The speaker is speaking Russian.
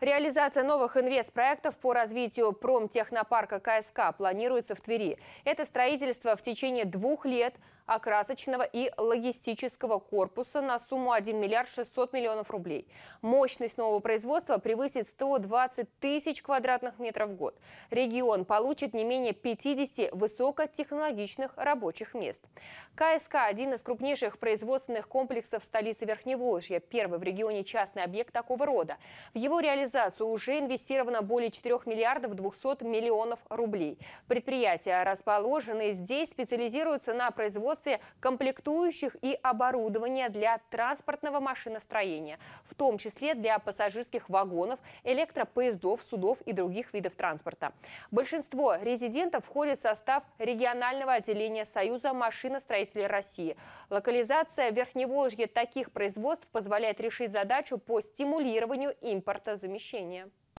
Реализация новых инвестпроектов по развитию промтехнопарка КСК планируется в Твери. Это строительство в течение двух лет – окрасочного и логистического корпуса на сумму 1 миллиард 600 миллионов рублей. Мощность нового производства превысит 120 тысяч квадратных метров в год. Регион получит не менее 50 высокотехнологичных рабочих мест. КСК – один из крупнейших производственных комплексов столицы Верхневолжья, первый в регионе частный объект такого рода. В его реализацию уже инвестировано более 4 миллиардов 200 миллионов рублей. Предприятия, расположенные здесь, специализируются на производстве производстве комплектующих и оборудования для транспортного машиностроения, в том числе для пассажирских вагонов, электропоездов, судов и других видов транспорта. Большинство резидентов входит в состав регионального отделения Союза машиностроителей России. Локализация в Верхневолжье таких производств позволяет решить задачу по стимулированию импорта замещения.